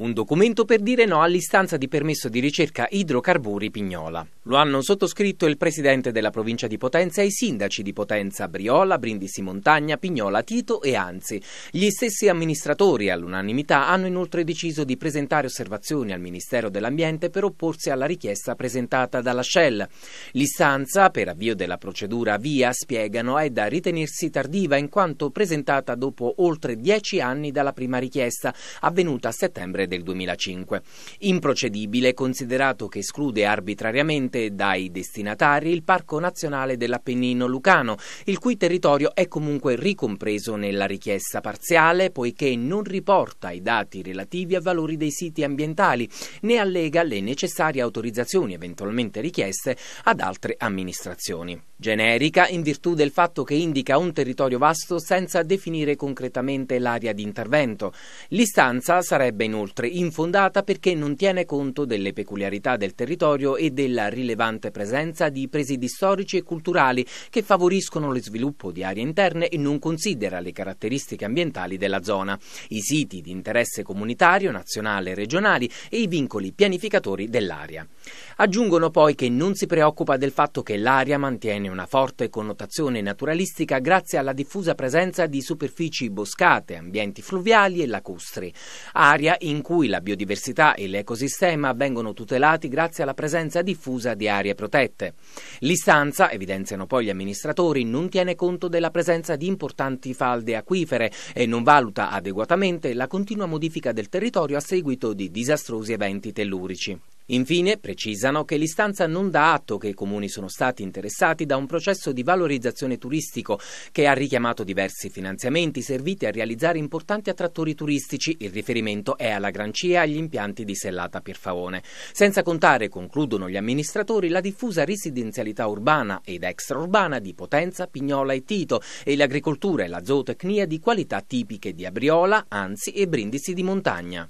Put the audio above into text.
un documento per dire no all'istanza di permesso di ricerca idrocarburi Pignola. Lo hanno sottoscritto il presidente della provincia di Potenza e i sindaci di Potenza, Briola, Brindisi Montagna, Pignola, Tito e Anzi. Gli stessi amministratori all'unanimità hanno inoltre deciso di presentare osservazioni al Ministero dell'Ambiente per opporsi alla richiesta presentata dalla Shell. L'istanza per avvio della procedura via, spiegano, è da ritenersi tardiva in quanto presentata dopo oltre dieci anni dalla prima richiesta, avvenuta a settembre del 2005. Improcedibile considerato che esclude arbitrariamente dai destinatari il Parco Nazionale dell'Appennino Lucano, il cui territorio è comunque ricompreso nella richiesta parziale poiché non riporta i dati relativi a valori dei siti ambientali né allega le necessarie autorizzazioni eventualmente richieste ad altre amministrazioni. Generica in virtù del fatto che indica un territorio vasto senza definire concretamente l'area di intervento. L'istanza sarebbe inoltre inoltre infondata perché non tiene conto delle peculiarità del territorio e della rilevante presenza di presidi storici e culturali che favoriscono lo sviluppo di aree interne e non considera le caratteristiche ambientali della zona, i siti di interesse comunitario, nazionale e regionali e i vincoli pianificatori dell'area. Aggiungono poi che non si preoccupa del fatto che l'area mantiene una forte connotazione naturalistica grazie alla diffusa presenza di superfici boscate, ambienti fluviali e lacustri, area in in cui la biodiversità e l'ecosistema vengono tutelati grazie alla presenza diffusa di aree protette. L'istanza, evidenziano poi gli amministratori, non tiene conto della presenza di importanti falde acquifere e non valuta adeguatamente la continua modifica del territorio a seguito di disastrosi eventi tellurici. Infine precisano che l'istanza non dà atto che i comuni sono stati interessati da un processo di valorizzazione turistico che ha richiamato diversi finanziamenti serviti a realizzare importanti attrattori turistici. Il riferimento è alla Grancia e agli impianti di Sellata Pierfaone. Senza contare, concludono gli amministratori, la diffusa residenzialità urbana ed extraurbana di Potenza, Pignola e Tito e l'agricoltura e la zootecnia di qualità tipiche di Abriola, Anzi e Brindisi di Montagna.